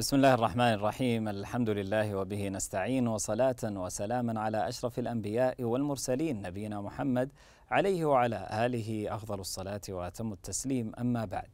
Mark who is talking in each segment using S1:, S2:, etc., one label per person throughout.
S1: بسم الله الرحمن الرحيم الحمد لله وبه نستعين وصلاة وسلاما على أشرف الأنبياء والمرسلين نبينا محمد عليه وعلى آله أفضل الصلاة وأتم التسليم أما بعد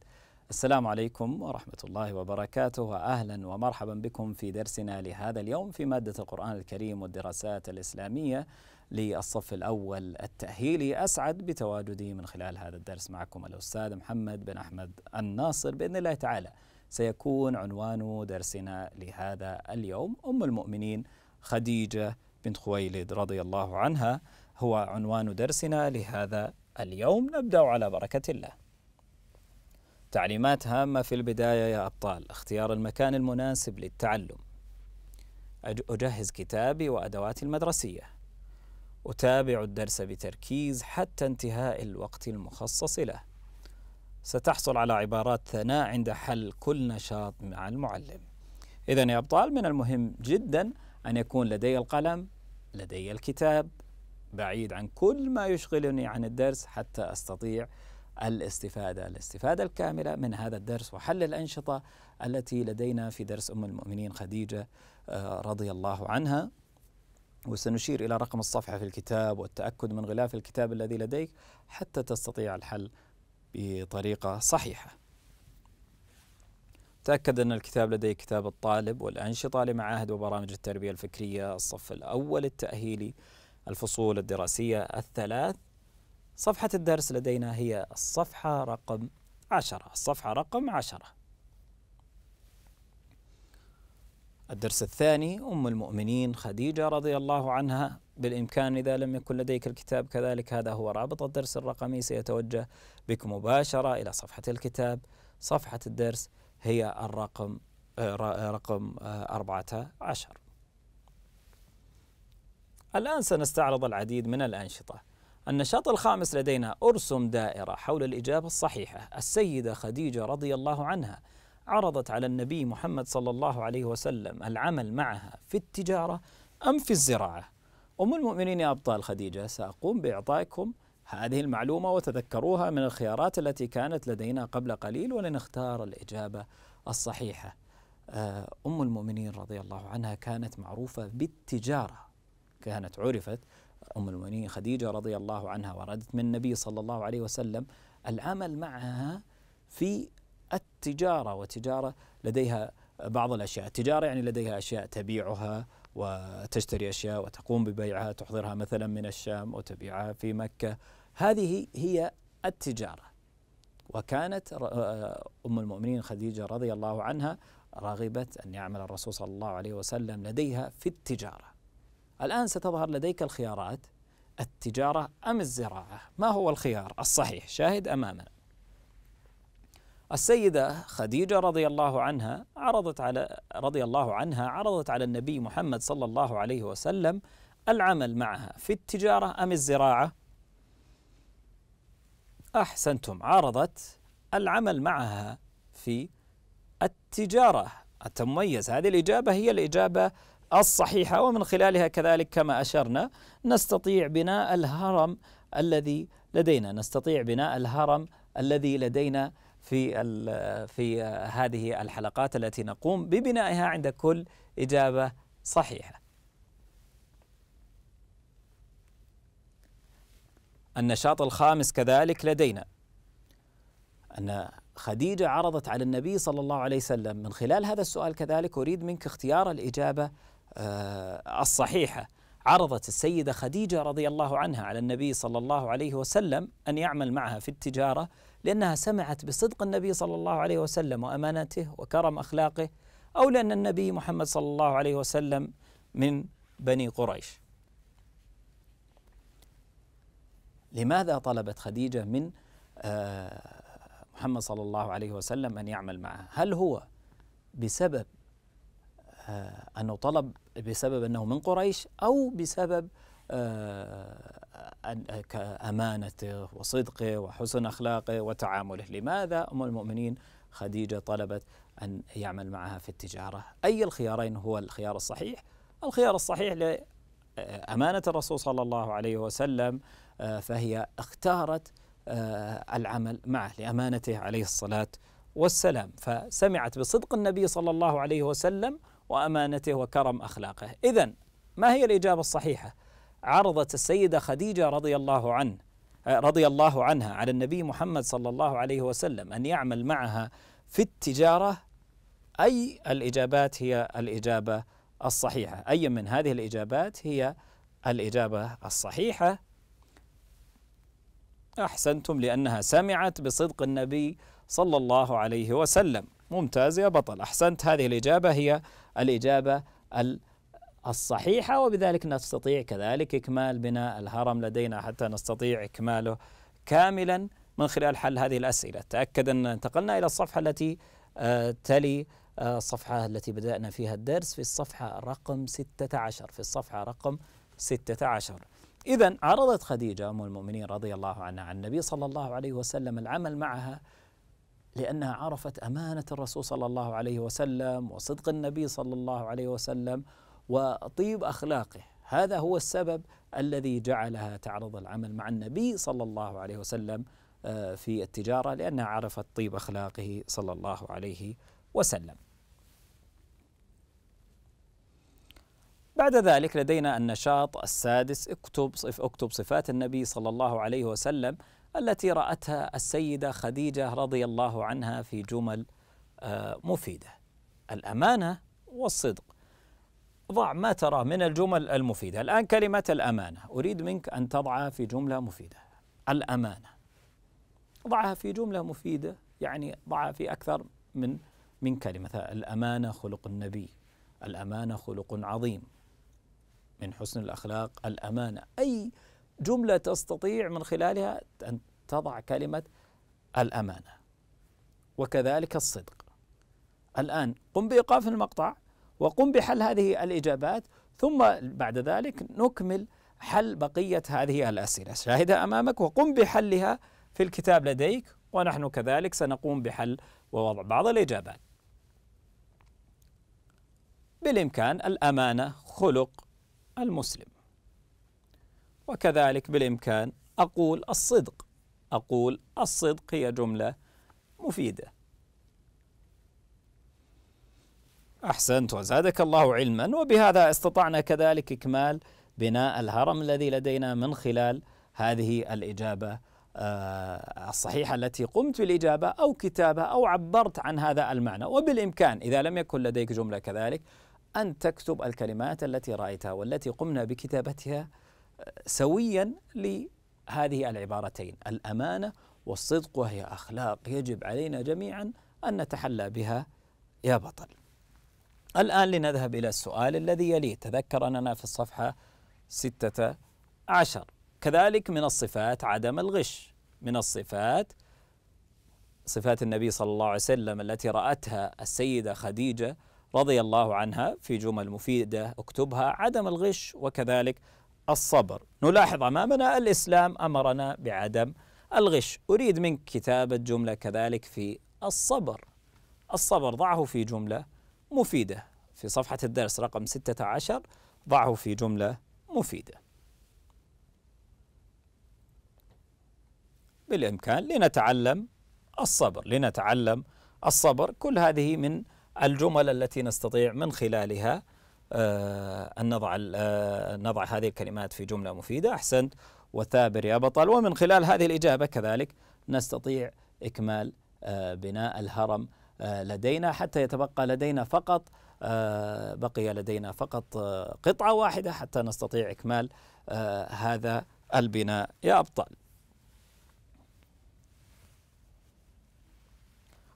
S1: السلام عليكم ورحمة الله وبركاته وأهلا ومرحبا بكم في درسنا لهذا اليوم في مادة القرآن الكريم والدراسات الإسلامية للصف الأول التأهيلي أسعد بتواجدي من خلال هذا الدرس معكم الأستاذ محمد بن أحمد الناصر بإذن الله تعالى سيكون عنوان درسنا لهذا اليوم أم المؤمنين خديجة بنت خويلد رضي الله عنها هو عنوان درسنا لهذا اليوم نبدأ على بركة الله تعليمات هامة في البداية يا أبطال اختيار المكان المناسب للتعلم أجهز كتابي وأدواتي المدرسية أتابع الدرس بتركيز حتى انتهاء الوقت المخصص له ستحصل على عبارات ثناء عند حل كل نشاط مع المعلم إذا يا أبطال من المهم جدا أن يكون لدي القلم لدي الكتاب بعيد عن كل ما يشغلني عن الدرس حتى أستطيع الاستفادة الاستفادة الكاملة من هذا الدرس وحل الأنشطة التي لدينا في درس أم المؤمنين خديجة آه، رضي الله عنها وسنشير إلى رقم الصفحة في الكتاب والتأكد من غلاف الكتاب الذي لديك حتى تستطيع الحل بطريقة صحيحة تأكد أن الكتاب لديه كتاب الطالب والأنشطة لمعاهد وبرامج التربية الفكرية الصف الأول التأهيلي الفصول الدراسية الثلاث صفحة الدرس لدينا هي الصفحة رقم عشرة الصفحة رقم عشرة الدرس الثاني أم المؤمنين خديجة رضي الله عنها بالإمكان إذا لم يكن لديك الكتاب كذلك هذا هو رابط الدرس الرقمي سيتوجه بك مباشرة إلى صفحة الكتاب صفحة الدرس هي الرقم آه، آه، رقم 14 آه، الآن سنستعرض العديد من الأنشطة النشاط الخامس لدينا أرسم دائرة حول الإجابة الصحيحة السيدة خديجة رضي الله عنها عرضت على النبي محمد صلى الله عليه وسلم العمل معها في التجارة أم في الزراعة أم المؤمنين يا أبطال خديجة سأقوم بإعطائكم هذه المعلومة وتذكروها من الخيارات التي كانت لدينا قبل قليل ولنختار الإجابة الصحيحة آه، أم المؤمنين رضي الله عنها كانت معروفة بالتجارة كانت عرفت أم المؤمنين خديجة رضي الله عنها وردت من النبي صلى الله عليه وسلم العمل معها في تجارة وتجارة لديها بعض الأشياء التجارة يعني لديها أشياء تبيعها وتشتري أشياء وتقوم ببيعها تحضرها مثلا من الشام وتبيعها في مكة هذه هي التجارة وكانت أم المؤمنين خديجة رضي الله عنها راغبة أن يعمل الرسول صلى الله عليه وسلم لديها في التجارة الآن ستظهر لديك الخيارات التجارة أم الزراعة ما هو الخيار الصحيح شاهد أمامنا السيدة خديجة رضي الله عنها عرضت على رضي الله عنها عرضت على النبي محمد صلى الله عليه وسلم العمل معها في التجارة أم الزراعة؟ أحسنتم عرضت العمل معها في التجارة التميز هذه الإجابة هي الإجابة الصحيحة ومن خلالها كذلك كما أشرنا نستطيع بناء الهرم الذي لدينا نستطيع بناء الهرم الذي لدينا في في هذه الحلقات التي نقوم ببنائها عند كل اجابه صحيحه. النشاط الخامس كذلك لدينا ان خديجه عرضت على النبي صلى الله عليه وسلم من خلال هذا السؤال كذلك اريد منك اختيار الاجابه آه، الصحيحه. عرضت السيده خديجه رضي الله عنها على النبي صلى الله عليه وسلم ان يعمل معها في التجاره لأنها سمعت بصدق النبي صلى الله عليه وسلم وأمانته وكرم أخلاقه أو لأن النبي محمد صلى الله عليه وسلم من بني قريش لماذا طلبت خديجة من آه، محمد صلى الله عليه وسلم أن يعمل معها هل هو بسبب آه، أنه طلب بسبب أنه من قريش أو بسبب آه، أمانته وصدقه وحسن أخلاقه وتعامله لماذا أم المؤمنين خديجة طلبت أن يعمل معها في التجارة أي الخيارين هو الخيار الصحيح الخيار الصحيح لأمانة الرسول صلى الله عليه وسلم آه، فهي اختارت آه، العمل معه لأمانته عليه الصلاة والسلام فسمعت بصدق النبي صلى الله عليه وسلم وأمانته وكرم أخلاقه إذا ما هي الإجابة الصحيحة عرضت السيدة خديجة رضي الله عنه آه، رضي الله عنها على النبي محمد صلى الله عليه وسلم أن يعمل معها في التجارة أي الإجابات هي الإجابة الصحيحة أي من هذه الإجابات هي الإجابة الصحيحة أحسنتم لأنها سمعت بصدق النبي صلى الله عليه وسلم ممتاز يا بطل أحسنت هذه الإجابة هي الإجابة الصحيحة الصحيحة وبذلك نستطيع كذلك إكمال بناء الهرم لدينا حتى نستطيع إكماله كاملا من خلال حل هذه الأسئلة تأكد أن انتقلنا إلى الصفحة التي آه، تلي آه، الصفحة التي بدأنا فيها الدرس في الصفحة رقم 16 في الصفحة رقم 16 إذا عرضت خديجة أم المؤمنين رضي الله عنها عن النبي صلى الله عليه وسلم العمل معها لأنها عرفت أمانة الرسول صلى الله عليه وسلم وصدق النبي صلى الله عليه وسلم وطيب اخلاقه هذا هو السبب الذي جعلها تعرض العمل مع النبي صلى الله عليه وسلم آه، في التجاره لانها عرفت طيب اخلاقه صلى الله عليه وسلم. بعد ذلك لدينا النشاط السادس اكتب اكتب صفات النبي صلى الله عليه وسلم التي رأتها السيدة خديجة رضي الله عنها في جمل آه، مفيدة. الأمانة والصدق ضع ما تراه من الجمل المفيدة الآن كلمة الأمانة أريد منك أن تضعها في جملة مفيدة الأمانة ضعها في جملة مفيدة يعني ضعها في أكثر من من كلمة الأمانة خلق النبي الأمانة خلق عظيم من حسن الأخلاق الأمانة أي جملة تستطيع من خلالها أن تضع كلمة الأمانة وكذلك الصدق الآن قم بإيقاف المقطع وقم بحل هذه الإجابات ثم بعد ذلك نكمل حل بقية هذه الأسئلة شاهدها أمامك وقم بحلها في الكتاب لديك ونحن كذلك سنقوم بحل ووضع بعض الإجابات بالإمكان الأمانة خلق المسلم وكذلك بالإمكان أقول الصدق أقول الصدق هي جملة مفيدة أحسنت وزادك الله علما وبهذا استطعنا كذلك إكمال بناء الهرم الذي لدينا من خلال هذه الإجابة آه، الصحيحة التي قمت بالإجابة أو كتابة أو عبرت عن هذا المعنى وبالإمكان إذا لم يكن لديك جملة كذلك أن تكتب الكلمات التي رأيتها والتي قمنا بكتابتها آه، سويا لهذه العبارتين الأمانة والصدق وهي أخلاق يجب علينا جميعا أن نتحلى بها يا بطل الآن لنذهب إلى السؤال الذي يليه تذكر أننا في الصفحة ستة عشر كذلك من الصفات عدم الغش من الصفات صفات النبي صلى الله عليه وسلم التي رأتها السيدة خديجة رضي الله عنها في جمل مفيدة اكتبها عدم الغش وكذلك الصبر نلاحظ أمامنا الإسلام أمرنا بعدم الغش أريد منك كتابة جملة كذلك في الصبر الصبر ضعه في جملة مفيدة في صفحة الدرس رقم 16 ضعه في جملة مفيدة بالإمكان لنتعلم الصبر لنتعلم الصبر كل هذه من الجمل التي نستطيع من خلالها آه، أن نضع آه، نضع هذه الكلمات في جملة مفيدة أحسنت وثابر يا بطل ومن خلال هذه الإجابة كذلك نستطيع إكمال آه، بناء الهرم آه، لدينا حتى يتبقى لدينا فقط آه، بقي لدينا فقط آه، قطعة واحدة حتى نستطيع إكمال هذا البناء يا أبطال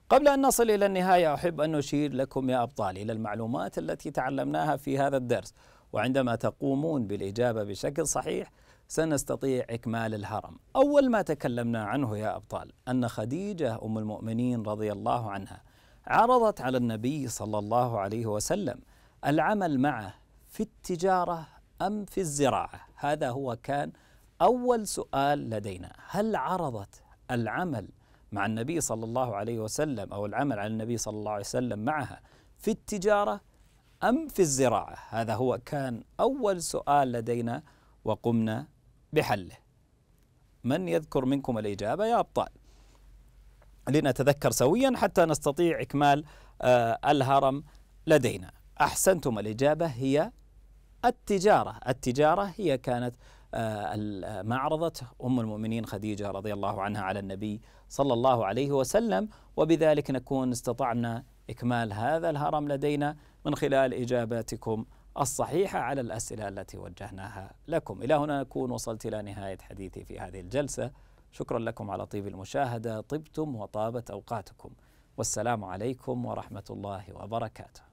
S1: قبل أن نصل إلى النهاية أحب أن أشير لكم يا أبطال إلى المعلومات التي تعلمناها في هذا الدرس وعندما تقومون بالإجابة بشكل صحيح سنستطيع إكمال الهرم أول ما تكلمنا عنه يا أبطال أن خديجة أم المؤمنين رضي الله عنها عرضت على النبي صلى الله عليه وسلم العمل معه في التجارة أم في الزراعة هذا هو كان أول سؤال لدينا هل عرضت العمل مع النبي صلى الله عليه وسلم أو العمل على النبي صلى الله عليه وسلم معها في التجارة أم في الزراعة هذا هو كان أول سؤال لدينا وقمنا بحله من يذكر منكم الإجابة يا أبطال لنتذكر سويا حتى نستطيع إكمال آه، الهرم لدينا أحسنتم الإجابة هي التجارة التجارة هي كانت آه، ما عرضته أم المؤمنين خديجة رضي الله عنها على النبي صلى الله عليه وسلم وبذلك نكون استطعنا إكمال هذا الهرم لدينا من خلال إجاباتكم الصحيحة على الأسئلة التي وجهناها لكم إلى هنا نكون وصلت إلى نهاية حديثي في هذه الجلسة شكرا لكم على طيب المشاهدة طبتم وطابت أوقاتكم والسلام عليكم ورحمة الله وبركاته